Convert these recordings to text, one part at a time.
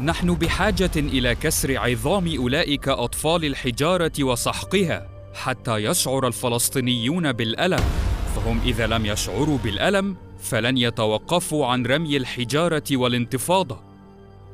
نحن بحاجة إلى كسر عظام أولئك أطفال الحجارة وسحقها حتى يشعر الفلسطينيون بالألم فهم إذا لم يشعروا بالألم فلن يتوقفوا عن رمي الحجارة والانتفاضة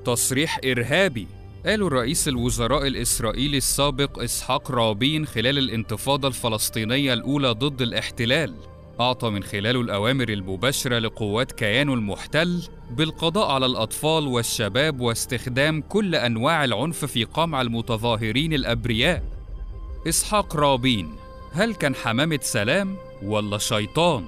تصريح إرهابي قاله الرئيس الوزراء الإسرائيلي السابق إسحاق رابين خلال الانتفاضة الفلسطينية الأولى ضد الاحتلال أعطى من خلاله الأوامر المباشرة لقوات كيانه المحتل بالقضاء على الأطفال والشباب واستخدام كل أنواع العنف في قمع المتظاهرين الأبرياء. إسحاق رابين هل كان حمامة سلام ولا شيطان؟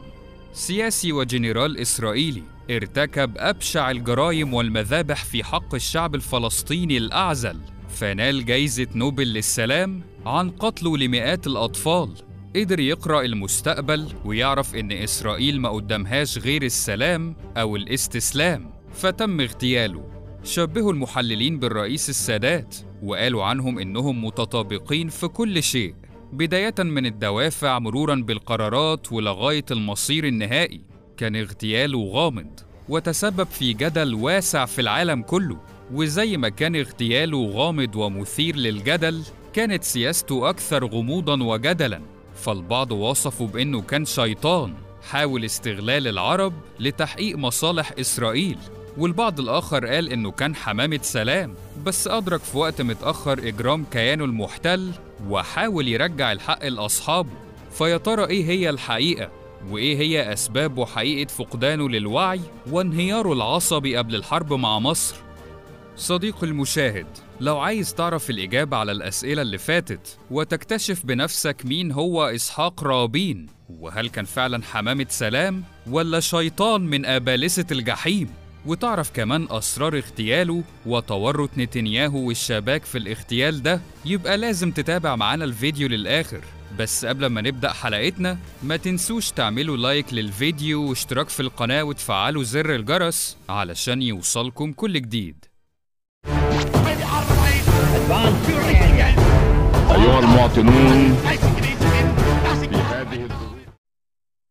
سياسي وجنرال إسرائيلي ارتكب أبشع الجرائم والمذابح في حق الشعب الفلسطيني الأعزل فنال جايزة نوبل للسلام عن قتله لمئات الأطفال قدر يقرأ المستقبل ويعرف إن إسرائيل ما قدامهاش غير السلام أو الاستسلام فتم اغتياله شبهوا المحللين بالرئيس السادات وقالوا عنهم إنهم متطابقين في كل شيء بداية من الدوافع مرورا بالقرارات ولغاية المصير النهائي كان اغتياله غامض وتسبب في جدل واسع في العالم كله وزي ما كان اغتياله غامض ومثير للجدل كانت سياسته أكثر غموضا وجدلا فالبعض وصفه بأنه كان شيطان حاول استغلال العرب لتحقيق مصالح إسرائيل والبعض الآخر قال إنه كان حمامة سلام بس أدرك في وقت متأخر إجرام كيانه المحتل وحاول يرجع الحق لأصحابه فيا ترى إيه هي الحقيقة وإيه هي أسباب وحقيقة فقدانه للوعي وانهياره العصبي قبل الحرب مع مصر صديق المشاهد لو عايز تعرف الإجابة على الأسئلة اللي فاتت وتكتشف بنفسك مين هو إسحاق رابين وهل كان فعلا حمامة سلام ولا شيطان من آبالسة الجحيم وتعرف كمان أسرار اغتياله وتورط نتنياهو والشباك في الاغتيال ده يبقى لازم تتابع معانا الفيديو للآخر بس قبل ما نبدأ حلقتنا ما تنسوش تعملوا لايك للفيديو واشتراك في القناة وتفعلوا زر الجرس علشان يوصلكم كل جديد أيها المواطنون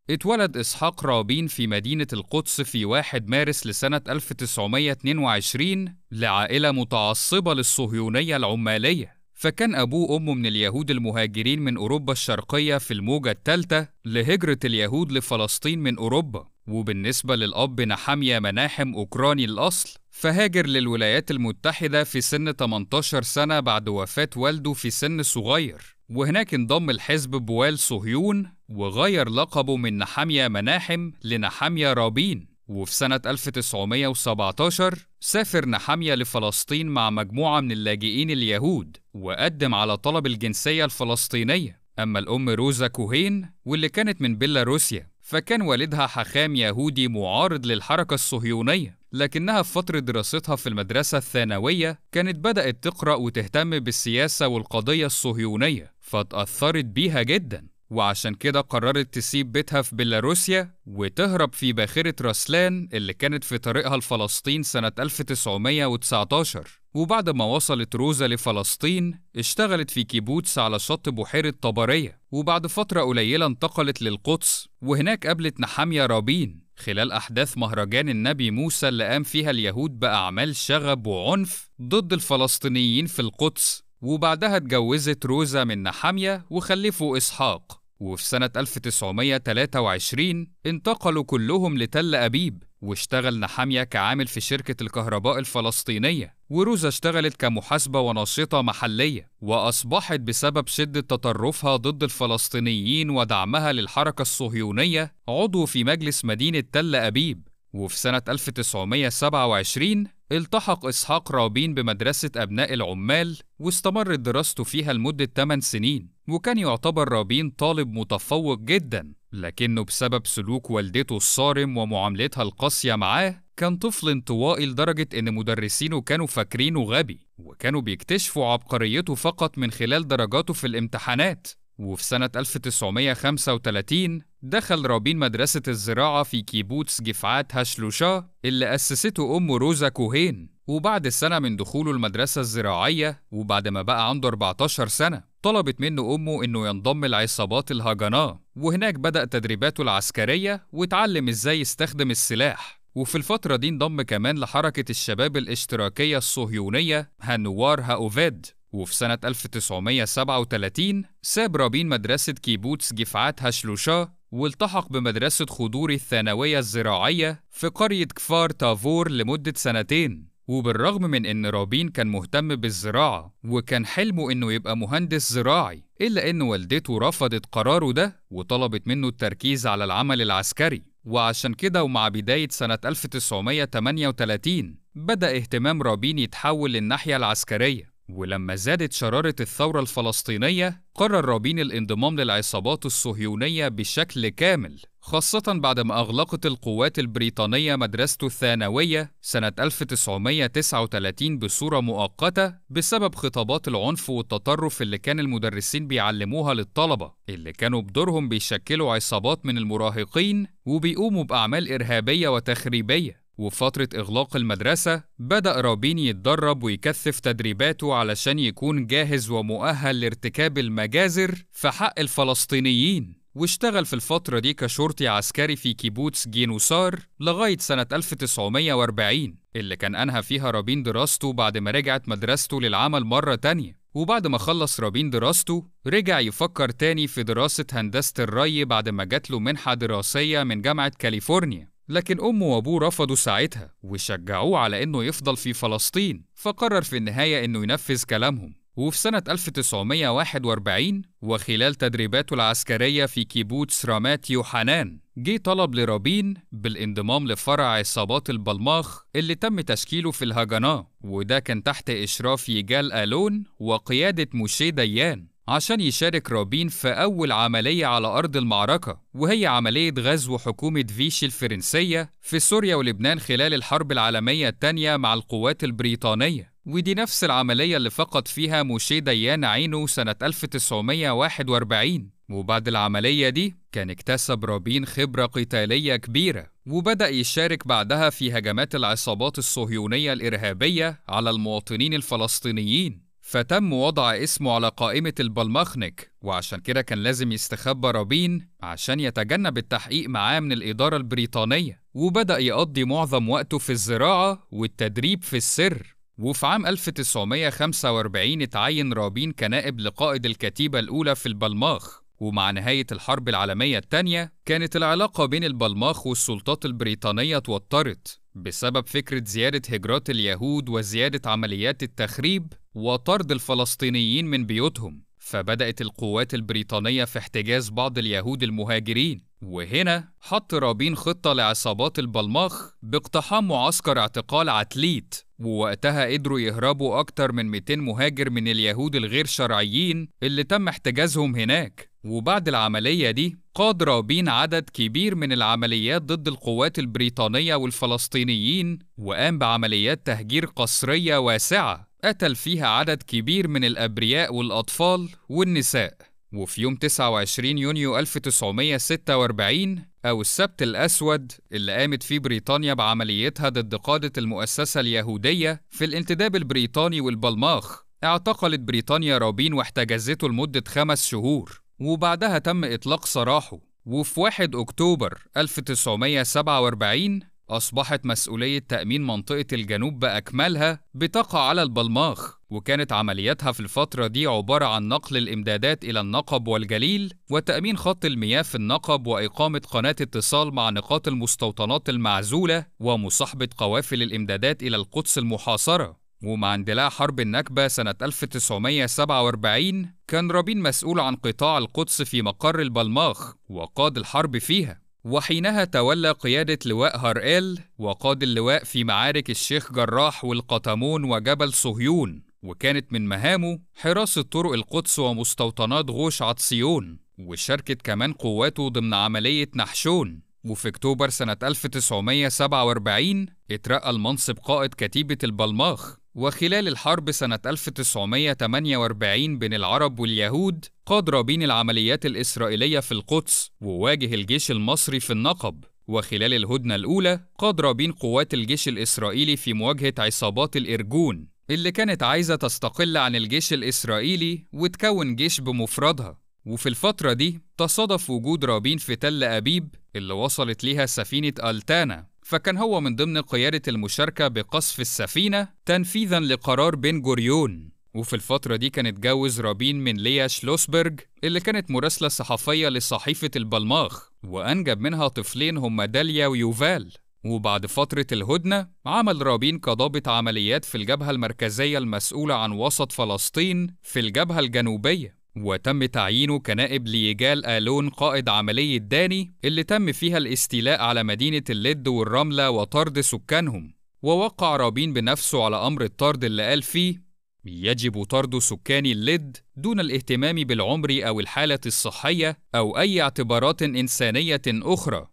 اتولد إسحاق رابين في مدينة القدس في 1 مارس لسنة 1922 لعائلة متعصبة للصهيونية العمالية فكان أبوه وأمه من اليهود المهاجرين من أوروبا الشرقية في الموجة الثالثة لهجرة اليهود لفلسطين من أوروبا وبالنسبة للأب نحامية مناحم أوكراني الأصل فهاجر للولايات المتحدة في سن 18 سنة بعد وفاة والده في سن صغير وهناك انضم الحزب بوال صهيون وغير لقبه من نحامية مناحم لنحامية رابين وفي سنة 1917 سافر نحامية لفلسطين مع مجموعة من اللاجئين اليهود وقدم على طلب الجنسية الفلسطينية أما الأم روزا كوهين واللي كانت من بيلاروسيا فكان والدها حخام يهودي معارض للحركة الصهيونية لكنها في فترة دراستها في المدرسة الثانوية كانت بدأت تقرأ وتهتم بالسياسة والقضية الصهيونية فتأثرت بيها جدا وعشان كده قررت تسيب بيتها في بيلاروسيا وتهرب في باخرة راسلان اللي كانت في طريقها لفلسطين سنة 1919 وبعد ما وصلت روزا لفلسطين اشتغلت في كيبوتس على شط بحيرة طبرية وبعد فترة قليلة انتقلت للقدس وهناك قابلت نحامية رابين خلال أحداث مهرجان النبي موسى اللي قام فيها اليهود بأعمال شغب وعنف ضد الفلسطينيين في القدس وبعدها اتجوزت روزا من نحامية وخلفوا إسحاق وفي سنة 1923 انتقلوا كلهم لتل أبيب واشتغل نحامية كعامل في شركة الكهرباء الفلسطينية وروزا اشتغلت كمحاسبة وناشطة محلية وأصبحت بسبب شدة تطرفها ضد الفلسطينيين ودعمها للحركة الصهيونية عضو في مجلس مدينة تل أبيب وفي سنة 1927 التحق إسحاق رابين بمدرسة أبناء العمال واستمرت دراسته فيها لمدة 8 سنين وكان يعتبر رابين طالب متفوق جدا لكنه بسبب سلوك والدته الصارم ومعاملتها القاسية معاه كان طفل انطوائي لدرجة إن مدرسينه كانوا فاكرينه غبي وكانوا بيكتشفوا عبقريته فقط من خلال درجاته في الامتحانات وفي سنة 1935 دخل رابين مدرسة الزراعة في كيبوتس جفعات هاشلوشا اللي أسسته أمه روزا كوهين وبعد سنة من دخوله المدرسة الزراعية وبعد ما بقى عنده 14 سنة طلبت منه أمه إنه ينضم لعصابات الهجناء وهناك بدأ تدريباته العسكرية واتعلم إزاي يستخدم السلاح وفي الفترة دي انضم كمان لحركة الشباب الاشتراكية الصهيونية هانوار هاوفيد وفي سنة 1937 ساب رابين مدرسة كيبوتس جفعات هشلوشا والتحق بمدرسة خضوري الثانوية الزراعية في قرية كفار تافور لمدة سنتين وبالرغم من إن رابين كان مهتم بالزراعة وكان حلمه إنه يبقى مهندس زراعي إلا إن والدته رفضت قراره ده وطلبت منه التركيز على العمل العسكري وعشان كده ومع بداية سنة 1938 بدأ اهتمام رابين يتحول للناحية العسكرية ولما زادت شرارة الثورة الفلسطينية قرر رابين الانضمام للعصابات الصهيونية بشكل كامل خاصة بعدما أغلقت القوات البريطانية مدرسته الثانوية سنة 1939 بصورة مؤقتة بسبب خطابات العنف والتطرف اللي كان المدرسين بيعلموها للطلبة اللي كانوا بدورهم بيشكلوا عصابات من المراهقين وبيقوموا بأعمال إرهابية وتخريبية وفترة إغلاق المدرسة بدأ رابين يتدرب ويكثف تدريباته علشان يكون جاهز ومؤهل لارتكاب المجازر في حق الفلسطينيين واشتغل في الفترة دي كشرطي عسكري في كيبوتس جينوسار لغاية سنة 1940 اللي كان أنهى فيها رابين دراسته بعد ما رجعت مدرسته للعمل مرة تانية وبعد ما خلص رابين دراسته رجع يفكر تاني في دراسة هندسة الري بعد ما جات له منحة دراسية من جامعة كاليفورنيا لكن أمه وأبوه رفضوا ساعتها وشجعوه على إنه يفضل في فلسطين فقرر في النهاية إنه ينفذ كلامهم وفي سنة 1941 وخلال تدريباته العسكرية في كيبوتس رامات يوحنان جه طلب لرابين بالانضمام لفرع عصابات البلماخ اللي تم تشكيله في الهجناه وده كان تحت إشراف يجال ألون وقيادة موشي ديان عشان يشارك رابين في أول عملية على أرض المعركة وهي عملية غزو حكومة فيشي الفرنسية في سوريا ولبنان خلال الحرب العالمية الثانية مع القوات البريطانية ودي نفس العملية اللي فقد فيها موشي ديان عينه سنة 1941 وبعد العملية دي كان اكتسب رابين خبرة قتالية كبيرة وبدأ يشارك بعدها في هجمات العصابات الصهيونية الإرهابية على المواطنين الفلسطينيين فتم وضع اسمه على قائمة البلمخنك وعشان كده كان لازم يستخبى رابين عشان يتجنب التحقيق معاه من الإدارة البريطانية وبدأ يقضي معظم وقته في الزراعة والتدريب في السر وفي عام 1945 اتعين رابين كنائب لقائد الكتيبة الأولى في البلماخ ومع نهاية الحرب العالمية الثانية كانت العلاقة بين البلماخ والسلطات البريطانية توترت بسبب فكرة زيادة هجرات اليهود وزيادة عمليات التخريب وطرد الفلسطينيين من بيوتهم فبدأت القوات البريطانية في احتجاز بعض اليهود المهاجرين وهنا حط رابين خطة لعصابات البلماخ باقتحام معسكر اعتقال عتليت ووقتها قدروا يهربوا أكتر من 200 مهاجر من اليهود الغير شرعيين اللي تم احتجازهم هناك وبعد العملية دي قاد رابين عدد كبير من العمليات ضد القوات البريطانية والفلسطينيين وقام بعمليات تهجير قسرية واسعة قتل فيها عدد كبير من الأبرياء والأطفال والنساء وفي يوم 29 يونيو 1946 أو السبت الأسود اللي قامت فيه بريطانيا بعمليتها ضد قادة المؤسسة اليهودية في الانتداب البريطاني والبلماخ اعتقلت بريطانيا رابين واحتجزته لمدة خمس شهور وبعدها تم إطلاق سراحه وفي 1 أكتوبر 1947 أصبحت مسؤولية تأمين منطقة الجنوب بأكملها بتقع على البلماخ وكانت عملياتها في الفترة دي عبارة عن نقل الإمدادات إلى النقب والجليل وتأمين خط المياه في النقب وإقامة قناة اتصال مع نقاط المستوطنات المعزولة ومصاحبة قوافل الإمدادات إلى القدس المحاصرة ومع اندلاع حرب النكبة سنة 1947 كان رابين مسؤول عن قطاع القدس في مقر البلماخ وقاد الحرب فيها وحينها تولى قيادة لواء هرقل وقاد اللواء في معارك الشيخ جراح والقطمون وجبل صهيون وكانت من مهامه حراسة طرق القدس ومستوطنات غوش عطسيون وشاركت كمان قواته ضمن عملية نحشون وفي أكتوبر سنة 1947 اترقى المنصب قائد كتيبة البلماخ وخلال الحرب سنة 1948 بين العرب واليهود قاد رابين العمليات الإسرائيلية في القدس وواجه الجيش المصري في النقب وخلال الهدنة الأولى قاد رابين قوات الجيش الإسرائيلي في مواجهة عصابات الإرجون اللي كانت عايزة تستقل عن الجيش الإسرائيلي وتكون جيش بمفردها وفي الفترة دي تصادف وجود رابين في تل أبيب اللي وصلت ليها سفينة ألتانا فكان هو من ضمن قيادة المشاركة بقصف السفينة تنفيذا لقرار بن جوريون وفي الفترة دي كان اتجوز رابين من ليا شلوسبرج اللي كانت مراسلة صحفية لصحيفة البلماخ وأنجب منها طفلين هما داليا ويوفال وبعد فترة الهدنة عمل رابين كضابط عمليات في الجبهة المركزية المسؤولة عن وسط فلسطين في الجبهة الجنوبية وتم تعيينه كنائب ليجال آلون قائد عملية داني اللي تم فيها الاستيلاء على مدينة اللد والرملة وطرد سكانهم ووقع رابين بنفسه على أمر الطرد اللي قال فيه يجب طرد سكان اللد دون الاهتمام بالعمر أو الحالة الصحية أو أي اعتبارات إنسانية أخرى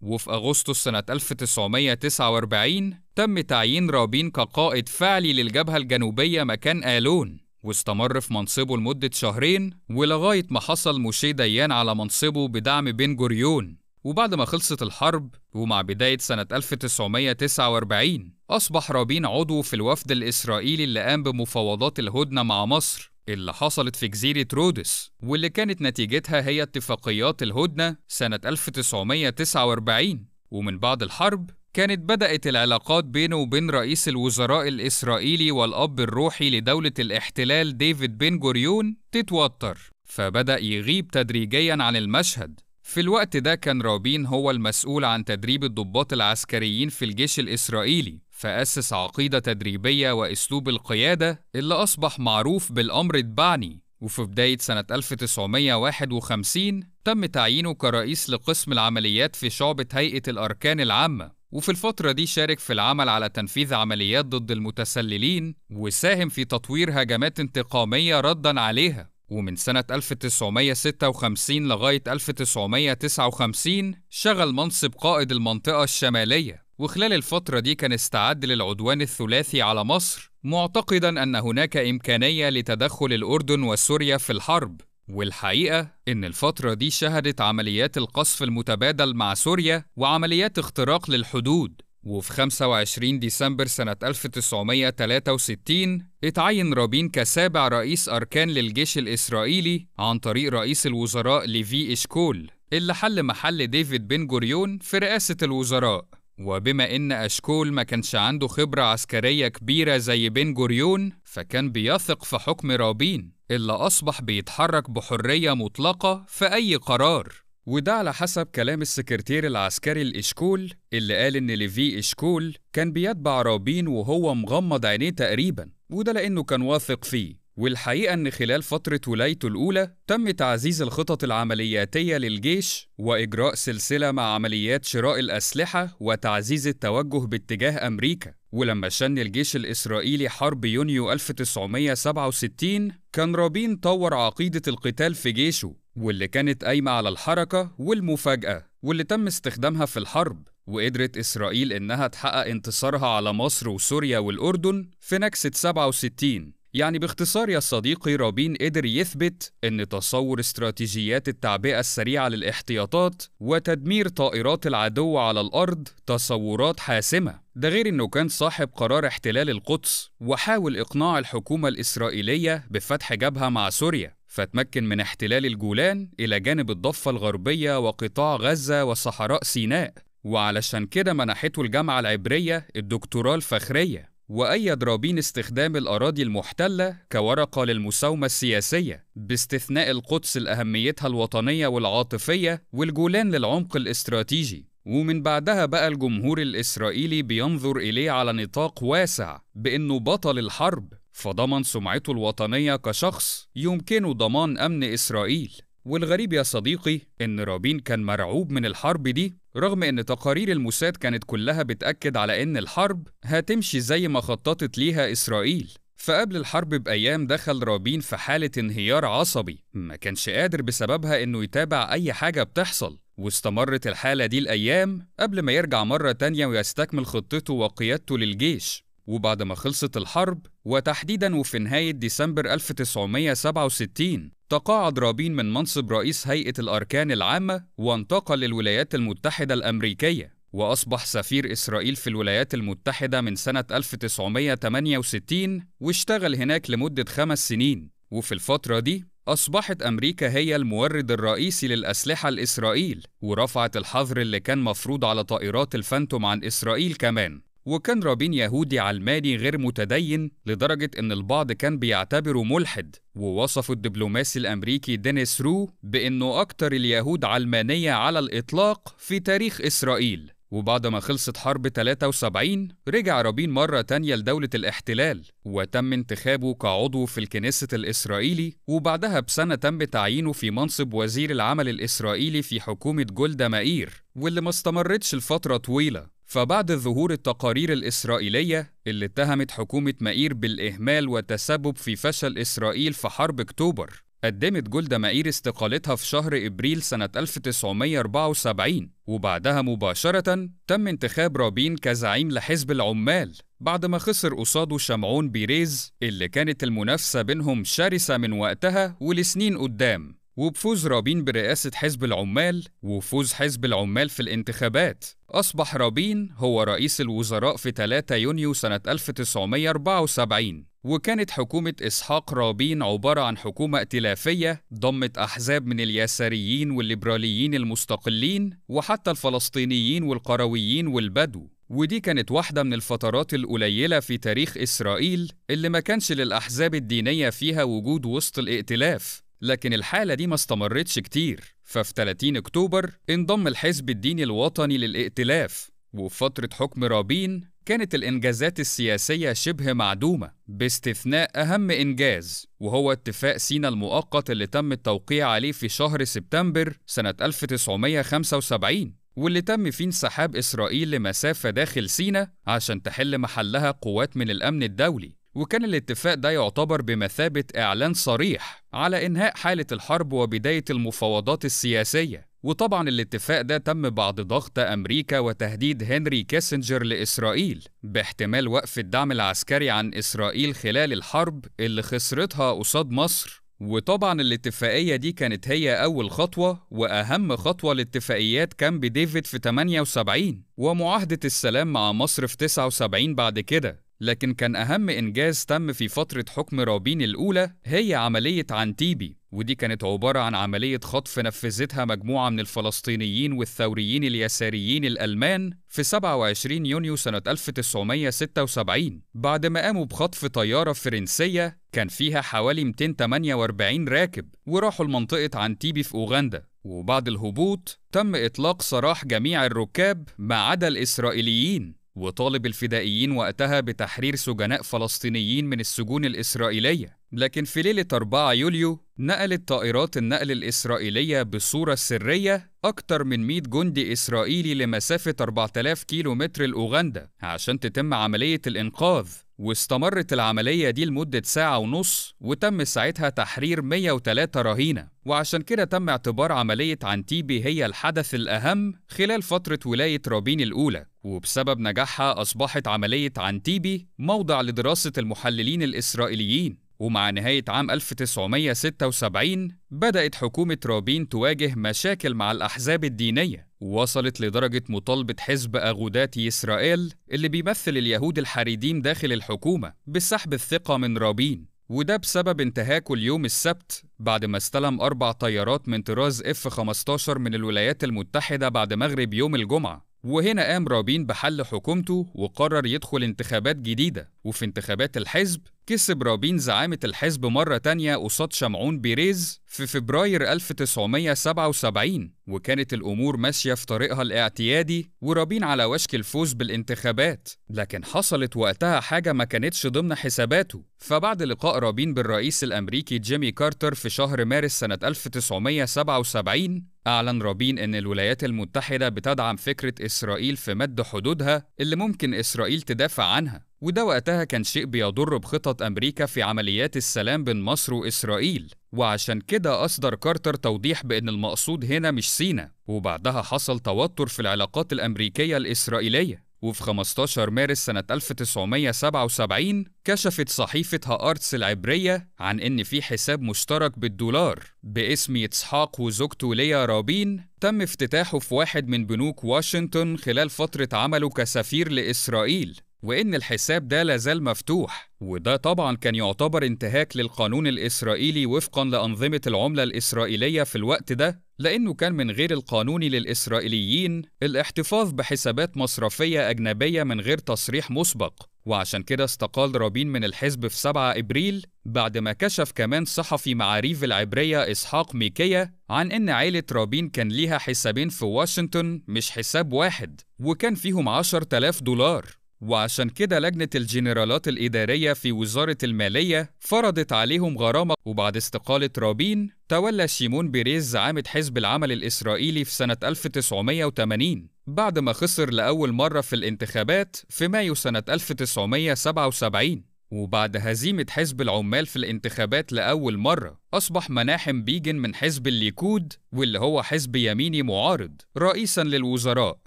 وفي أغسطس سنة 1949 تم تعيين رابين كقائد فعلي للجبهة الجنوبية مكان آلون واستمر في منصبه لمدة شهرين ولغاية ما حصل موشيه ديان على منصبه بدعم بن جوريون وبعد ما خلصت الحرب ومع بداية سنة 1949 أصبح رابين عضو في الوفد الإسرائيلي اللي قام بمفاوضات الهدنة مع مصر اللي حصلت في جزيرة رودس واللي كانت نتيجتها هي اتفاقيات الهدنة سنة 1949 ومن بعد الحرب كانت بدأت العلاقات بينه وبين رئيس الوزراء الإسرائيلي والأب الروحي لدولة الاحتلال ديفيد بن جوريون تتوتر، فبدأ يغيب تدريجيا عن المشهد. في الوقت ده كان رابين هو المسؤول عن تدريب الضباط العسكريين في الجيش الإسرائيلي، فأسس عقيدة تدريبية وأسلوب القيادة اللي أصبح معروف بالأمر اتبعني، وفي بداية سنة 1951 تم تعيينه كرئيس لقسم العمليات في شعبة هيئة الأركان العامة وفي الفترة دي شارك في العمل على تنفيذ عمليات ضد المتسللين وساهم في تطوير هجمات انتقامية ردا عليها ومن سنة 1956 لغاية 1959 شغل منصب قائد المنطقة الشمالية وخلال الفترة دي كان استعد للعدوان الثلاثي على مصر معتقدا أن هناك إمكانية لتدخل الأردن وسوريا في الحرب والحقيقة إن الفترة دي شهدت عمليات القصف المتبادل مع سوريا وعمليات اختراق للحدود وفي 25 ديسمبر سنة 1963 اتعين رابين كسابع رئيس أركان للجيش الإسرائيلي عن طريق رئيس الوزراء ليفي إشكول اللي حل محل ديفيد بن جوريون في رئاسة الوزراء وبما إن أشكول ما كانش عنده خبرة عسكرية كبيرة زي بن جوريون فكان بيثق في حكم رابين اللي أصبح بيتحرك بحرية مطلقة في أي قرار وده على حسب كلام السكرتير العسكري الإشكول اللي قال إن ليفي إشكول كان بيتبع رابين وهو مغمض عينيه تقريبا وده لأنه كان واثق فيه والحقيقة إن خلال فترة ولايته الأولى تم تعزيز الخطط العملياتية للجيش وإجراء سلسلة مع عمليات شراء الأسلحة وتعزيز التوجه باتجاه أمريكا ولما شن الجيش الإسرائيلي حرب يونيو 1967 كان رابين طور عقيدة القتال في جيشه واللي كانت قايمة على الحركة والمفاجأة واللي تم استخدامها في الحرب وقدرت إسرائيل إنها تحقق انتصارها على مصر وسوريا والأردن في نكسة 67 يعني باختصار يا صديقي رابين قدر يثبت أن تصور استراتيجيات التعبئة السريعة للاحتياطات وتدمير طائرات العدو على الأرض تصورات حاسمة ده غير أنه كان صاحب قرار احتلال القدس وحاول إقناع الحكومة الإسرائيلية بفتح جبهة مع سوريا فتمكن من احتلال الجولان إلى جانب الضفة الغربية وقطاع غزة وصحراء سيناء وعلشان كده منحته الجامعة العبرية الدكتوراه الفخرية وأيد رابين استخدام الأراضي المحتلة كورقة للمساومة السياسية باستثناء القدس لأهميتها الوطنية والعاطفية والجولان للعمق الاستراتيجي ومن بعدها بقى الجمهور الإسرائيلي بينظر إليه على نطاق واسع بأنه بطل الحرب فضمن سمعته الوطنية كشخص يمكنه ضمان أمن إسرائيل والغريب يا صديقي إن رابين كان مرعوب من الحرب دي رغم ان تقارير الموساد كانت كلها بتأكد على ان الحرب هتمشي زي ما خططت ليها اسرائيل فقبل الحرب بأيام دخل رابين في حالة انهيار عصبي ما كانش قادر بسببها انه يتابع اي حاجة بتحصل واستمرت الحالة دي الأيام قبل ما يرجع مرة تانية ويستكمل خطته وقيادته للجيش وبعد ما خلصت الحرب وتحديدا وفي نهاية ديسمبر 1967 تقاعد رابين من منصب رئيس هيئة الأركان العامة وانتقل للولايات المتحدة الأمريكية وأصبح سفير إسرائيل في الولايات المتحدة من سنة 1968 واشتغل هناك لمدة خمس سنين وفي الفترة دي أصبحت أمريكا هي المورد الرئيسي للأسلحة لإسرائيل ورفعت الحظر اللي كان مفروض على طائرات الفانتوم عن إسرائيل كمان وكان رابين يهودي علماني غير متدين لدرجة إن البعض كان بيعتبره ملحد ووصف الدبلوماسي الأمريكي دينيس رو بإنه أكتر اليهود علمانية على الإطلاق في تاريخ إسرائيل وبعد ما خلصت حرب 73 رجع رابين مرة تانية لدولة الاحتلال وتم انتخابه كعضو في الكنيسة الإسرائيلي وبعدها بسنة تم تعيينه في منصب وزير العمل الإسرائيلي في حكومة جولدا مائير واللي ما استمرتش لفترة طويلة فبعد ظهور التقارير الإسرائيلية اللي اتهمت حكومة مائير بالإهمال والتسبب في فشل إسرائيل في حرب أكتوبر قدمت جولدا مائير استقالتها في شهر إبريل سنة 1974 وبعدها مباشرة تم انتخاب رابين كزعيم لحزب العمال بعد ما خسر قصاده شمعون بيريز اللي كانت المنافسة بينهم شرسة من وقتها ولسنين قدام وبفوز رابين برئاسة حزب العمال وفوز حزب العمال في الانتخابات أصبح رابين هو رئيس الوزراء في 3 يونيو سنة 1974 وكانت حكومة إسحاق رابين عبارة عن حكومة ائتلافية ضمت أحزاب من اليساريين والليبراليين المستقلين وحتى الفلسطينيين والقرويين والبدو ودي كانت واحدة من الفترات القليلة في تاريخ إسرائيل اللي ما كانش للأحزاب الدينية فيها وجود وسط الائتلاف لكن الحالة دي ما استمرتش كتير ففي 30 أكتوبر انضم الحزب الديني الوطني للائتلاف وفي فترة حكم رابين كانت الإنجازات السياسية شبه معدومة باستثناء أهم إنجاز وهو اتفاق سينا المؤقت اللي تم التوقيع عليه في شهر سبتمبر سنة 1975 واللي تم فيه انسحاب إسرائيل لمسافة داخل سينا عشان تحل محلها قوات من الأمن الدولي وكان الاتفاق ده يعتبر بمثابة إعلان صريح على إنهاء حالة الحرب وبداية المفاوضات السياسية وطبعا الاتفاق ده تم بعد ضغط أمريكا وتهديد هنري كيسنجر لإسرائيل باحتمال وقف الدعم العسكري عن إسرائيل خلال الحرب اللي خسرتها قصاد مصر وطبعا الاتفاقية دي كانت هي أول خطوة وأهم خطوة لاتفاقيات كامب ديفيد في 78 ومعاهدة السلام مع مصر في 79 بعد كده لكن كان أهم إنجاز تم في فترة حكم رابين الأولى هي عملية عنتيبي ودي كانت عبارة عن عملية خطف نفذتها مجموعة من الفلسطينيين والثوريين اليساريين الألمان في 27 يونيو سنة 1976 بعد ما قاموا بخطف طيارة فرنسية كان فيها حوالي 248 راكب وراحوا لمنطقة عنتيبي في أوغندا وبعد الهبوط تم إطلاق سراح جميع الركاب ما عدا الإسرائيليين وطالب الفدائيين وقتها بتحرير سجناء فلسطينيين من السجون الإسرائيلية لكن في ليلة 4 يوليو نقلت طائرات النقل الإسرائيلية بصورة سرية أكتر من 100 جندي إسرائيلي لمسافة 4000 كيلو متر لأوغندا عشان تتم عملية الإنقاذ واستمرت العملية دي لمدة ساعة ونص وتم ساعتها تحرير 103 رهينة وعشان كده تم اعتبار عملية عنتيبي هي الحدث الأهم خلال فترة ولاية رابين الأولى وبسبب نجاحها أصبحت عملية عنتيبي موضع لدراسة المحللين الإسرائيليين ومع نهاية عام 1976 بدأت حكومة رابين تواجه مشاكل مع الأحزاب الدينية ووصلت لدرجة مطالبة حزب أغودات إسرائيل اللي بيمثل اليهود الحريديم داخل الحكومة بسحب الثقة من رابين وده بسبب انتهاكه اليوم السبت بعد ما استلم أربع طيارات من طراز F-15 من الولايات المتحدة بعد مغرب يوم الجمعة وهنا قام رابين بحل حكومته وقرر يدخل انتخابات جديدة وفي انتخابات الحزب كسب رابين زعامة الحزب مرة تانية قصاد شمعون بيريز في فبراير 1977 وكانت الأمور ماشية في طريقها الاعتيادي ورابين على وشك الفوز بالانتخابات لكن حصلت وقتها حاجة ما كانتش ضمن حساباته فبعد لقاء رابين بالرئيس الأمريكي جيمي كارتر في شهر مارس سنة 1977 أعلن رابين إن الولايات المتحدة بتدعم فكرة إسرائيل في مد حدودها اللي ممكن إسرائيل تدافع عنها وده وقتها كان شيء بيضر بخطط أمريكا في عمليات السلام بين مصر وإسرائيل وعشان كده أصدر كارتر توضيح بأن المقصود هنا مش سينا وبعدها حصل توتر في العلاقات الأمريكية الإسرائيلية وفي 15 مارس سنة 1977 كشفت صحيفة هارتس العبرية عن إن في حساب مشترك بالدولار باسم إسحاق وزوجته ليا رابين تم افتتاحه في واحد من بنوك واشنطن خلال فترة عمله كسفير لإسرائيل وإن الحساب ده لازال مفتوح وده طبعا كان يعتبر انتهاك للقانون الإسرائيلي وفقا لأنظمة العملة الإسرائيلية في الوقت ده لأنه كان من غير القانون للإسرائيليين الاحتفاظ بحسابات مصرفية أجنبية من غير تصريح مسبق وعشان كده استقال رابين من الحزب في 7 إبريل بعد ما كشف كمان صحفي معاريف العبرية إسحاق ميكية عن إن عيلة رابين كان ليها حسابين في واشنطن مش حساب واحد وكان فيهم 10000 دولار وعشان كده لجنة الجنرالات الإدارية في وزارة المالية فرضت عليهم غرامة وبعد استقالة رابين تولى شيمون بيريز زعامة حزب العمل الإسرائيلي في سنة 1980 بعد ما خسر لأول مرة في الانتخابات في مايو سنة 1977 وبعد هزيمة حزب العمال في الانتخابات لأول مرة أصبح مناحم بيجن من حزب الليكود واللي هو حزب يميني معارض رئيسا للوزراء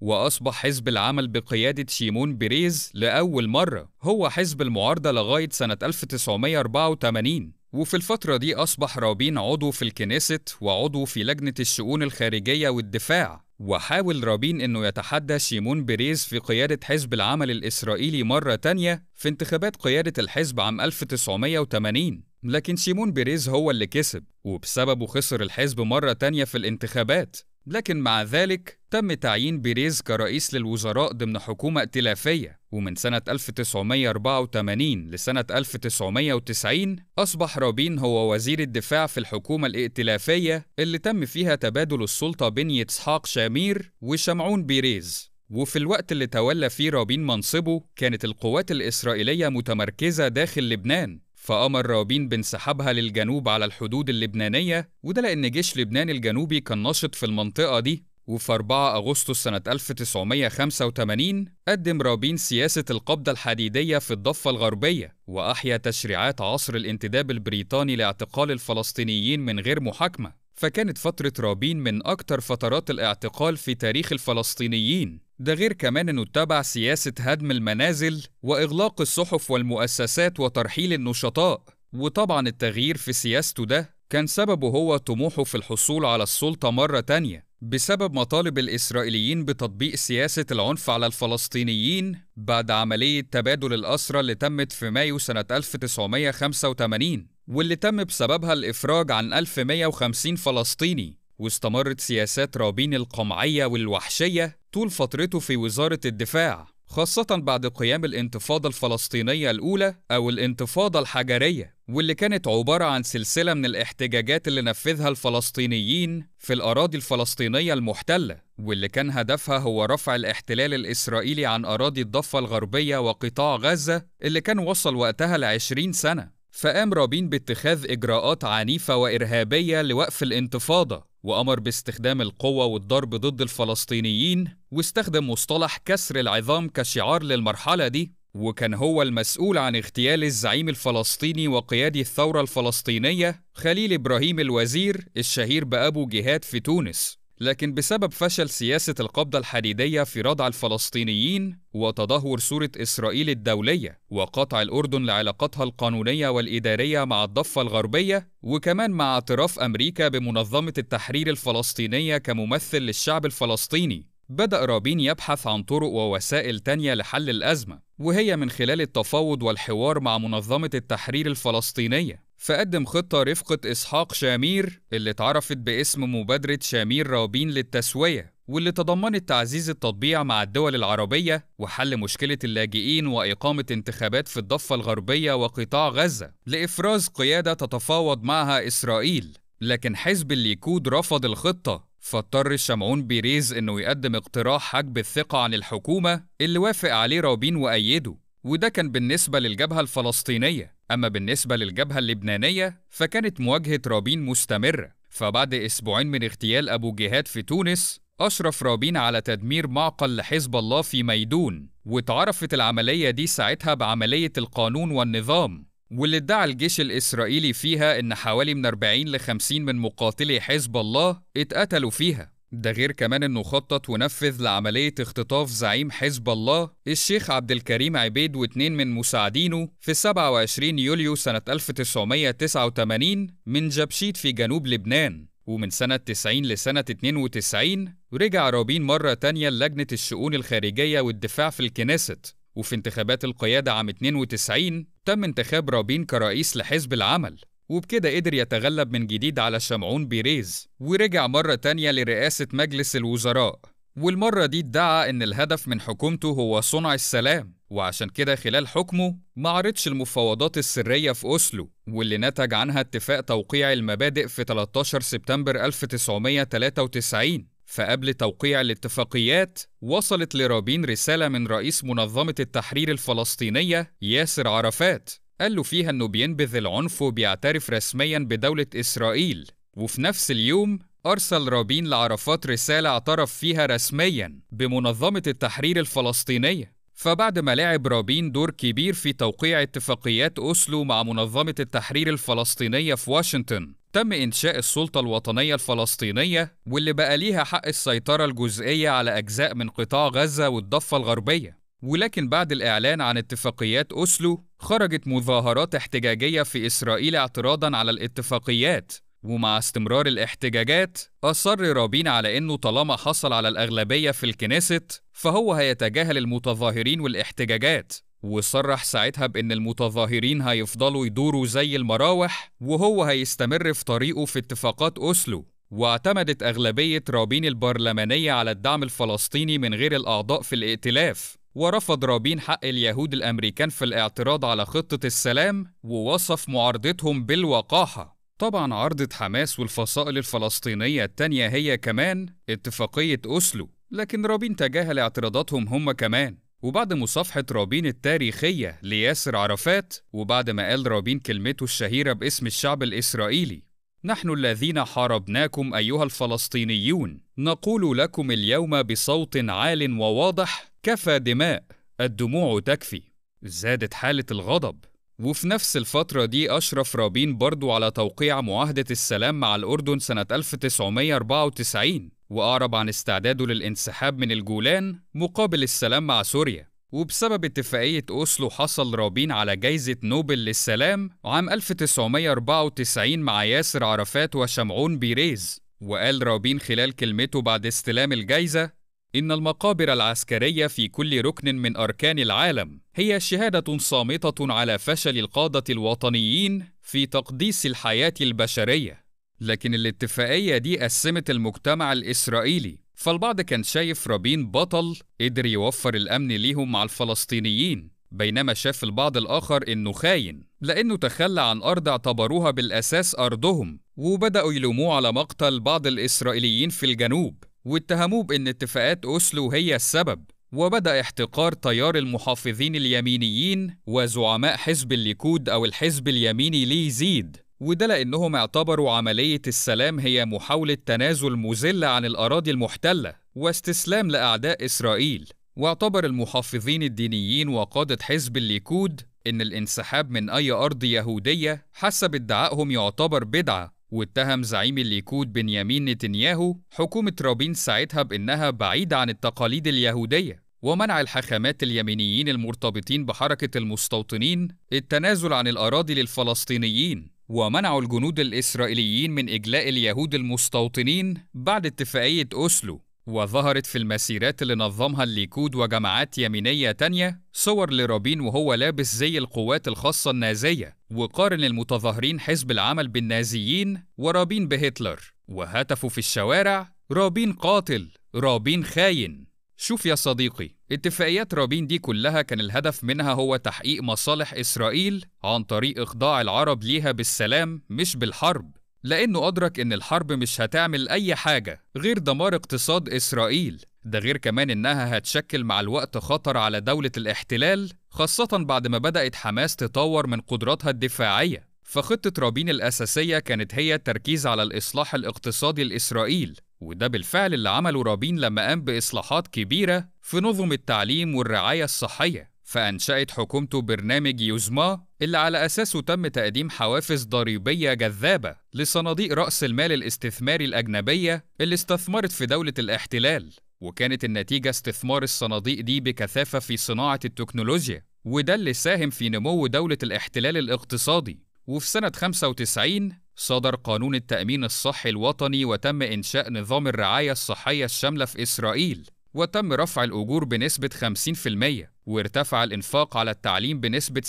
وأصبح حزب العمل بقيادة شيمون بيريز لأول مرة هو حزب المعارضة لغاية سنة 1984 وفي الفترة دي أصبح رابين عضو في الكنيست وعضو في لجنة الشؤون الخارجية والدفاع وحاول رابين أنه يتحدى شيمون بيريز في قيادة حزب العمل الإسرائيلي مرة تانية في انتخابات قيادة الحزب عام 1980 لكن شيمون بيريز هو اللي كسب وبسببه خسر الحزب مرة تانية في الانتخابات لكن مع ذلك تم تعيين بيريز كرئيس للوزراء ضمن حكومة ائتلافية ومن سنة 1984 لسنة 1990 أصبح رابين هو وزير الدفاع في الحكومة الائتلافية اللي تم فيها تبادل السلطة بين إسحاق شامير وشمعون بيريز وفي الوقت اللي تولى فيه رابين منصبه كانت القوات الإسرائيلية متمركزة داخل لبنان فأمر رابين بانسحابها للجنوب على الحدود اللبنانية وده لأن جيش لبنان الجنوبي كان نشط في المنطقة دي وفي 4 أغسطس سنة 1985 قدم رابين سياسة القبضة الحديدية في الضفة الغربية وأحيا تشريعات عصر الانتداب البريطاني لاعتقال الفلسطينيين من غير محاكمة فكانت فترة رابين من أكثر فترات الاعتقال في تاريخ الفلسطينيين ده غير كمان انه اتبع سياسة هدم المنازل واغلاق الصحف والمؤسسات وترحيل النشطاء وطبعا التغيير في سياسته ده كان سببه هو طموحه في الحصول على السلطة مرة تانية بسبب مطالب الإسرائيليين بتطبيق سياسة العنف على الفلسطينيين بعد عملية تبادل الأسرى اللي تمت في مايو سنة 1985 واللي تم بسببها الإفراج عن 1150 فلسطيني واستمرت سياسات رابين القمعية والوحشية طول فترته في وزارة الدفاع خاصة بعد قيام الانتفاضة الفلسطينية الأولى أو الانتفاضة الحجرية واللي كانت عبارة عن سلسلة من الاحتجاجات اللي نفذها الفلسطينيين في الأراضي الفلسطينية المحتلة واللي كان هدفها هو رفع الاحتلال الإسرائيلي عن أراضي الضفة الغربية وقطاع غزة اللي كان وصل وقتها لعشرين سنة فقام رابين باتخاذ إجراءات عنيفة وإرهابية لوقف الانتفاضة وأمر باستخدام القوة والضرب ضد الفلسطينيين واستخدم مصطلح كسر العظام كشعار للمرحلة دي وكان هو المسؤول عن اغتيال الزعيم الفلسطيني وقيادي الثورة الفلسطينية خليل إبراهيم الوزير الشهير بأبو جهاد في تونس لكن بسبب فشل سياسة القبضة الحديدية في ردع الفلسطينيين وتدهور صورة إسرائيل الدولية وقطع الأردن لعلاقتها القانونية والإدارية مع الضفة الغربية وكمان مع اعتراف أمريكا بمنظمة التحرير الفلسطينية كممثل للشعب الفلسطيني بدأ رابين يبحث عن طرق ووسائل تانية لحل الأزمة وهي من خلال التفاوض والحوار مع منظمة التحرير الفلسطينية فقدم خطة رفقة إسحاق شامير اللي اتعرفت باسم مبادرة شامير رابين للتسوية واللي تضمنت تعزيز التطبيع مع الدول العربية وحل مشكلة اللاجئين وإقامة انتخابات في الضفة الغربية وقطاع غزة لإفراز قيادة تتفاوض معها إسرائيل لكن حزب الليكود رفض الخطة فاضطر الشمعون بيريز إنه يقدم اقتراح حجب الثقة عن الحكومة اللي وافق عليه رابين وأيده وده كان بالنسبة للجبهة الفلسطينية أما بالنسبة للجبهة اللبنانية فكانت مواجهة رابين مستمرة فبعد أسبوعين من اغتيال أبو جهاد في تونس أشرف رابين على تدمير معقل لحزب الله في ميدون واتعرفت العملية دي ساعتها بعملية القانون والنظام واللي ادعى الجيش الإسرائيلي فيها إن حوالي من 40 ل 50 من مقاتلي حزب الله اتقتلوا فيها ده غير كمان انه خطط ونفذ لعملية اختطاف زعيم حزب الله الشيخ عبد الكريم عبيد واتنين من مساعدينه في 27 يوليو سنة 1989 من جبشيت في جنوب لبنان ومن سنة 90 لسنة 92 رجع رابين مرة تانية لجنة الشؤون الخارجية والدفاع في الكنيست وفي انتخابات القيادة عام 92 تم انتخاب رابين كرئيس لحزب العمل وبكده قدر يتغلب من جديد على شمعون بيريز ورجع مرة تانية لرئاسة مجلس الوزراء والمرة دي ادعى إن الهدف من حكومته هو صنع السلام وعشان كده خلال حكمه ما عرضش المفاوضات السرية في أوسلو واللي نتج عنها اتفاق توقيع المبادئ في 13 سبتمبر 1993 فقبل توقيع الاتفاقيات وصلت لرابين رسالة من رئيس منظمة التحرير الفلسطينية ياسر عرفات قال له فيها إنه بينبذ العنف وبيعترف رسميا بدولة إسرائيل وفي نفس اليوم أرسل رابين لعرفات رسالة اعترف فيها رسميا بمنظمة التحرير الفلسطينية فبعد ما لعب رابين دور كبير في توقيع اتفاقيات أوسلو مع منظمة التحرير الفلسطينية في واشنطن تم إنشاء السلطة الوطنية الفلسطينية واللي بقى ليها حق السيطرة الجزئية على أجزاء من قطاع غزة والضفة الغربية ولكن بعد الإعلان عن اتفاقيات أوسلو خرجت مظاهرات احتجاجية في إسرائيل اعتراضا على الاتفاقيات ومع استمرار الاحتجاجات أصر رابين على أنه طالما حصل على الأغلبية في الكنيست فهو هيتجاهل المتظاهرين والاحتجاجات وصرح ساعتها بأن المتظاهرين هيفضلوا يدوروا زي المراوح وهو هيستمر في طريقه في اتفاقات أوسلو واعتمدت أغلبية رابين البرلمانية على الدعم الفلسطيني من غير الأعضاء في الائتلاف ورفض رابين حق اليهود الأمريكان في الاعتراض على خطة السلام ووصف معارضتهم بالوقاحة طبعا عرضت حماس والفصائل الفلسطينية التانية هي كمان اتفاقية أسلو لكن رابين تجاهل اعتراضاتهم هم كمان وبعد مصافحة رابين التاريخية لياسر عرفات وبعد ما قال رابين كلمته الشهيرة باسم الشعب الإسرائيلي نحن الذين حاربناكم ايها الفلسطينيون نقول لكم اليوم بصوت عال وواضح كفى دماء الدموع تكفي زادت حاله الغضب وفي نفس الفترة دي أشرف رابين برضو على توقيع معاهدة السلام مع الأردن سنة 1994 وأعرب عن استعداده للانسحاب من الجولان مقابل السلام مع سوريا وبسبب اتفاقية أوسلو حصل رابين على جائزة نوبل للسلام عام 1994 مع ياسر عرفات وشمعون بيريز وقال رابين خلال كلمته بعد استلام الجائزة إن المقابر العسكرية في كل ركن من أركان العالم هي شهادة صامتة على فشل القادة الوطنيين في تقديس الحياة البشرية لكن الاتفاقية دي قسمت المجتمع الإسرائيلي فالبعض كان شايف رابين بطل قدر يوفر الأمن ليهم مع الفلسطينيين بينما شاف البعض الآخر إنه خاين لأنه تخلى عن أرض اعتبروها بالأساس أرضهم وبدأوا يلوموه على مقتل بعض الإسرائيليين في الجنوب واتهموه بإن اتفاقات أوسلو هي السبب وبدأ احتقار تيار المحافظين اليمينيين وزعماء حزب الليكود أو الحزب اليميني ليزيد وده لأنهم اعتبروا عملية السلام هي محاولة تنازل مذلة عن الأراضي المحتلة واستسلام لأعداء إسرائيل واعتبر المحافظين الدينيين وقادة حزب الليكود إن الانسحاب من أي أرض يهودية حسب ادعائهم يعتبر بدعة واتهم زعيم الليكود بنيامين نتنياهو حكومة رابين ساعتها بأنها بعيدة عن التقاليد اليهودية ومنع الحاخامات اليمينيين المرتبطين بحركة المستوطنين التنازل عن الأراضي للفلسطينيين ومنعوا الجنود الإسرائيليين من إجلاء اليهود المستوطنين بعد اتفاقية أوسلو وظهرت في المسيرات اللي نظمها الليكود وجماعات يمينية تانية صور لرابين وهو لابس زي القوات الخاصة النازية وقارن المتظاهرين حزب العمل بالنازيين ورابين بهتلر وهتفوا في الشوارع رابين قاتل رابين خاين شوف يا صديقي اتفاقيات رابين دي كلها كان الهدف منها هو تحقيق مصالح إسرائيل عن طريق إخضاع العرب ليها بالسلام مش بالحرب لأنه أدرك إن الحرب مش هتعمل أي حاجة غير دمار اقتصاد إسرائيل ده غير كمان إنها هتشكل مع الوقت خطر على دولة الاحتلال خاصة بعد ما بدأت حماس تطور من قدراتها الدفاعية فخطة رابين الأساسية كانت هي التركيز على الإصلاح الاقتصادي لإسرائيل وده بالفعل اللي عمله رابين لما قام بإصلاحات كبيرة في نظم التعليم والرعاية الصحية فأنشأت حكومته برنامج يوزما اللي على أساسه تم تقديم حوافز ضريبية جذابة لصناديق رأس المال الاستثماري الأجنبية اللي استثمرت في دولة الاحتلال وكانت النتيجة استثمار الصناديق دي بكثافة في صناعة التكنولوجيا وده اللي ساهم في نمو دولة الاحتلال الاقتصادي وفي سنة 95 صدر قانون التأمين الصحي الوطني وتم إنشاء نظام الرعاية الصحية الشاملة في إسرائيل وتم رفع الأجور بنسبة 50% وارتفع الإنفاق على التعليم بنسبة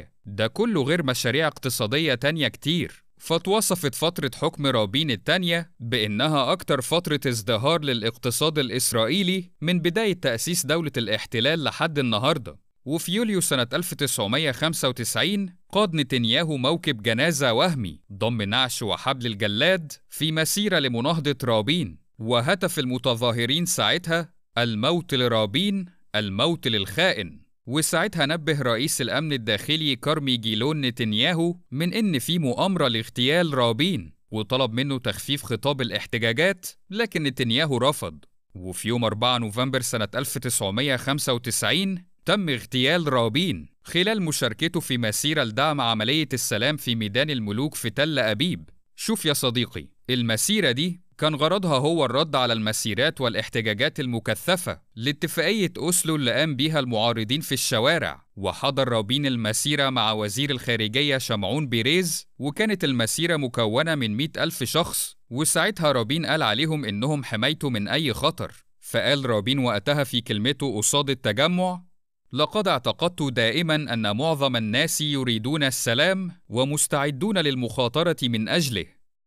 70% ده كله غير مشاريع اقتصادية تانية كتير فتوصفت فترة حكم رابين الثانية بإنها أكتر فترة ازدهار للاقتصاد الإسرائيلي من بداية تأسيس دولة الاحتلال لحد النهاردة وفي يوليو سنة 1995 قاد نتنياهو موكب جنازة وهمي ضم نعش وحبل الجلاد في مسيرة لمناهضة رابين وهتف المتظاهرين ساعتها الموت لرابين الموت للخائن وساعتها نبه رئيس الأمن الداخلي كارمي جيلون نتنياهو من إن في مؤامرة لاغتيال رابين وطلب منه تخفيف خطاب الاحتجاجات لكن نتنياهو رفض وفي يوم 4 نوفمبر سنة 1995 تم اغتيال رابين خلال مشاركته في مسيرة لدعم عملية السلام في ميدان الملوك في تل أبيب شوف يا صديقي المسيرة دي كان غرضها هو الرد على المسيرات والاحتجاجات المكثفة لاتفاقية أوسلو اللي قام بيها المعارضين في الشوارع وحضر رابين المسيرة مع وزير الخارجية شمعون بيريز وكانت المسيرة مكونة من مئة ألف شخص وساعتها رابين قال عليهم إنهم حمايته من أي خطر فقال رابين وقتها في كلمته قصاد التجمع لقد اعتقدت دائما ان معظم الناس يريدون السلام ومستعدون للمخاطره من اجله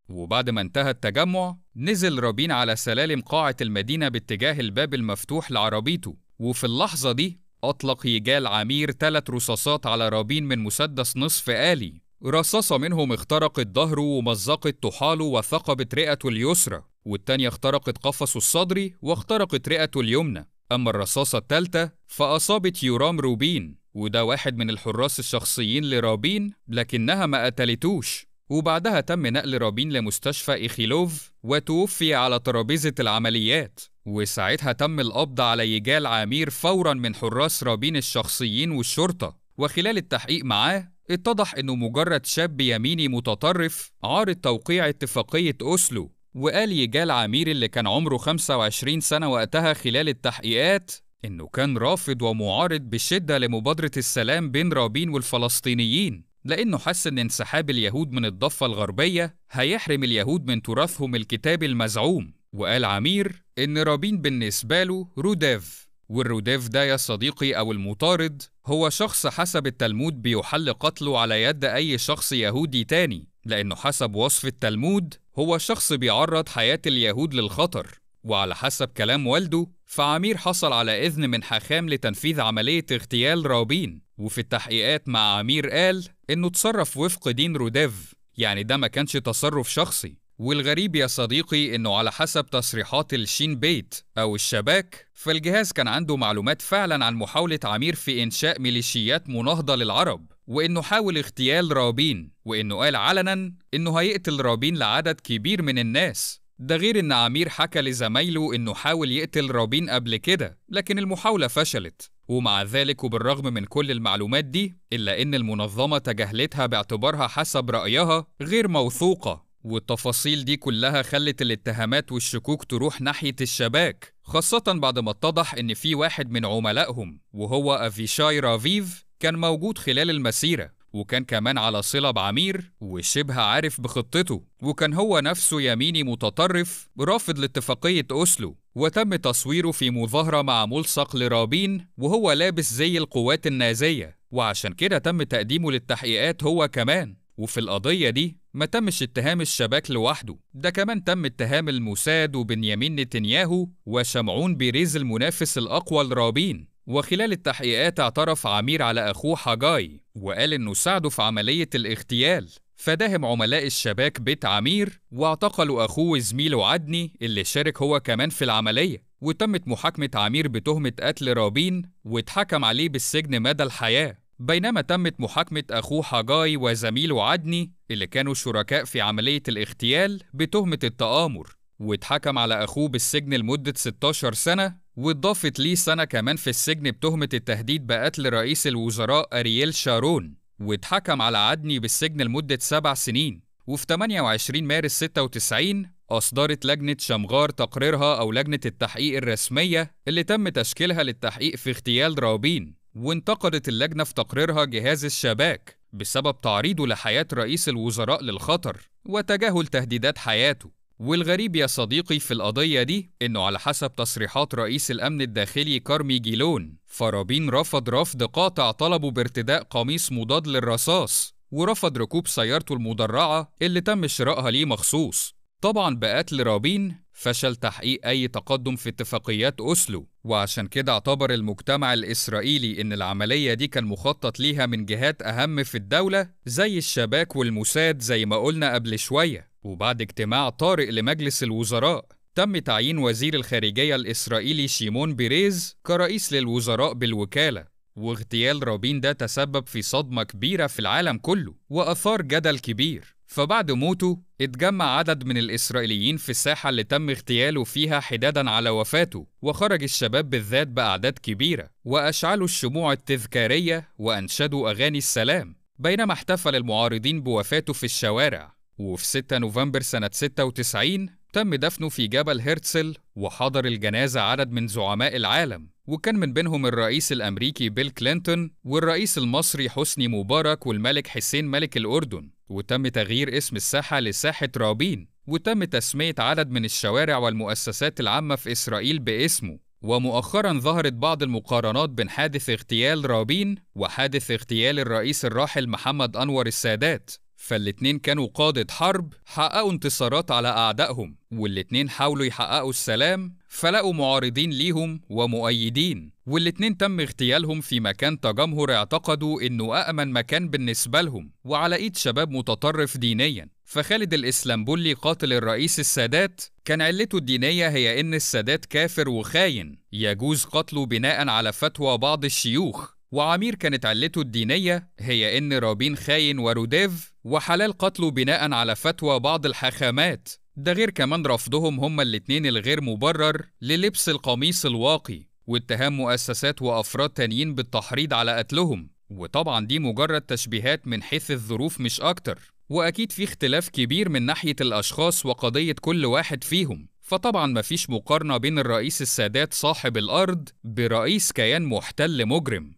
وبعد ما انتهى التجمع نزل رابين على سلالم قاعه المدينه باتجاه الباب المفتوح لعربيته وفي اللحظه دي اطلق يجال عمير ثلاث رصاصات على رابين من مسدس نصف الي رصاصة منهم اخترقت ظهره ومزقت طحاله وثقبت رئته اليسرى والتانية اخترقت قفصه الصدري واخترقت رئته اليمنى أما الرصاصة التالتة فأصابت يورام روبين وده واحد من الحراس الشخصيين لرابين لكنها ما قتلتوش وبعدها تم نقل رابين لمستشفى إخيلوف وتوفي على ترابيزة العمليات وساعتها تم القبض على يجال عامير فورا من حراس رابين الشخصيين والشرطة وخلال التحقيق معاه اتضح انه مجرد شاب يميني متطرف عارض توقيع اتفاقية أوسلو وقال يجال عمير اللي كان عمره 25 سنة وقتها خلال التحقيقات إنه كان رافض ومعارض بشدة لمبادرة السلام بين رابين والفلسطينيين لأنه حس إن انسحاب اليهود من الضفة الغربية هيحرم اليهود من تراثهم الكتابي المزعوم وقال عمير إن رابين بالنسبة له روداف والروديف ده يا صديقي أو المطارد هو شخص حسب التلمود بيحل قتله على يد أي شخص يهودي تاني لأنه حسب وصف التلمود هو شخص بيعرض حياة اليهود للخطر وعلى حسب كلام والده فعمير حصل على إذن من حاخام لتنفيذ عملية اغتيال رابين وفي التحقيقات مع عمير قال إنه تصرف وفق دين روديف يعني ده ما كانش تصرف شخصي والغريب يا صديقي انه على حسب تصريحات الشين بيت او الشباك فالجهاز كان عنده معلومات فعلا عن محاولة عمير في انشاء ميليشيات مناهضة للعرب وانه حاول اغتيال رابين وانه قال علنا انه هيقتل رابين لعدد كبير من الناس ده غير ان عمير حكى لزمايله انه حاول يقتل رابين قبل كده لكن المحاولة فشلت ومع ذلك وبالرغم من كل المعلومات دي إلا إن المنظمة تجاهلتها باعتبارها حسب رأيها غير موثوقة والتفاصيل دي كلها خلت الاتهامات والشكوك تروح ناحية الشباك خاصة بعد ما اتضح إن في واحد من عملائهم وهو أفيشاي رافيف كان موجود خلال المسيرة وكان كمان على صلة بعمير وشبه عارف بخطته وكان هو نفسه يميني متطرف رافض لاتفاقية أوسلو وتم تصويره في مظاهرة مع ملصق لرابين وهو لابس زي القوات النازية وعشان كده تم تقديمه للتحقيقات هو كمان وفي القضية دي ما تمش اتهام الشباك لوحده ده كمان تم اتهام الموساد وبنيامين نتنياهو وشمعون بيريز المنافس الأقوى لرابين وخلال التحقيقات اعترف عمير على أخوه حجاي وقال إنه ساعده في عملية الاغتيال فداهم عملاء الشباك بيت عمير واعتقلوا أخوه وزميله عدني اللي شارك هو كمان في العملية وتمت محاكمة عمير بتهمة قتل رابين واتحكم عليه بالسجن مدى الحياة بينما تمت محاكمة أخوه حجاي وزميله عدني اللي كانوا شركاء في عملية الاغتيال بتهمة التآمر واتحكم على أخوه بالسجن لمدة 16 سنة واتضافت ليه سنة كمان في السجن بتهمة التهديد بقتل رئيس الوزراء أرييل شارون واتحكم على عدني بالسجن لمدة سبع سنين وفي 28 مارس 96 أصدرت لجنة شمغار تقريرها أو لجنة التحقيق الرسمية اللي تم تشكيلها للتحقيق في اغتيال رابين وانتقدت اللجنة في تقريرها جهاز الشباك بسبب تعريضه لحياة رئيس الوزراء للخطر وتجاهل تهديدات حياته والغريب يا صديقي في القضية دي إنه على حسب تصريحات رئيس الأمن الداخلي كارمي جيلون فرابين رفض رفض قاطع طلبه بارتداء قميص مضاد للرصاص ورفض ركوب سيارته المدرعة اللي تم شرائها ليه مخصوص طبعا بقتل رابين فشل تحقيق أي تقدم في اتفاقيات أوسلو وعشان كده اعتبر المجتمع الإسرائيلي إن العملية دي كان مخطط ليها من جهات أهم في الدولة زي الشباك والموساد زي ما قلنا قبل شوية وبعد اجتماع طارئ لمجلس الوزراء تم تعيين وزير الخارجية الإسرائيلي شيمون بيريز كرئيس للوزراء بالوكالة واغتيال رابين ده تسبب في صدمة كبيرة في العالم كله وأثار جدل كبير فبعد موته اتجمع عدد من الإسرائيليين في الساحة اللي تم اغتياله فيها حدادا على وفاته وخرج الشباب بالذات بأعداد كبيرة وأشعلوا الشموع التذكارية وأنشدوا أغاني السلام بينما احتفل المعارضين بوفاته في الشوارع وفي 6 نوفمبر سنة 96 تم دفنه في جبل هرتسل وحضر الجنازة عدد من زعماء العالم وكان من بينهم الرئيس الأمريكي بيل كلينتون والرئيس المصري حسني مبارك والملك حسين ملك الأردن وتم تغيير اسم الساحة لساحة رابين وتم تسمية عدد من الشوارع والمؤسسات العامة في إسرائيل باسمه ومؤخرا ظهرت بعض المقارنات بين حادث اغتيال رابين وحادث اغتيال الرئيس الراحل محمد أنور السادات فالاتنين كانوا قادة حرب حققوا انتصارات على أعدائهم والاتنين حاولوا يحققوا السلام فلقوا معارضين ليهم ومؤيدين والاتنين تم اغتيالهم في مكان تجمهر اعتقدوا انه أأمن مكان بالنسبة لهم وعلى ايد شباب متطرف دينيا فخالد الإسلامبولي قاتل الرئيس السادات كان علته الدينية هي إن السادات كافر وخاين يجوز قتله بناء على فتوى بعض الشيوخ وعمير كانت علته الدينية هي إن رابين خاين وروديف وحلال قتله بناء على فتوى بعض الحاخامات ده غير كمان رفضهم هما الاتنين الغير مبرر للبس القميص الواقي واتهام مؤسسات وأفراد تانيين بالتحريض على قتلهم وطبعا دي مجرد تشبيهات من حيث الظروف مش أكتر وأكيد في اختلاف كبير من ناحية الأشخاص وقضية كل واحد فيهم فطبعا مفيش مقارنة بين الرئيس السادات صاحب الأرض برئيس كيان محتل مجرم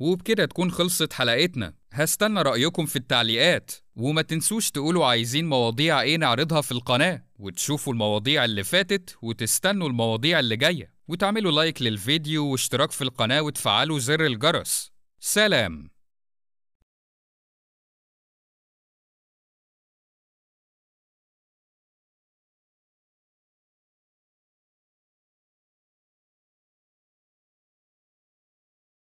وبكده تكون خلصت حلقتنا هستنى رأيكم في التعليقات وما تنسوش تقولوا عايزين مواضيع ايه نعرضها في القناة وتشوفوا المواضيع اللي فاتت وتستنوا المواضيع اللي جاية وتعملوا لايك للفيديو واشتراك في القناة وتفعلوا زر الجرس سلام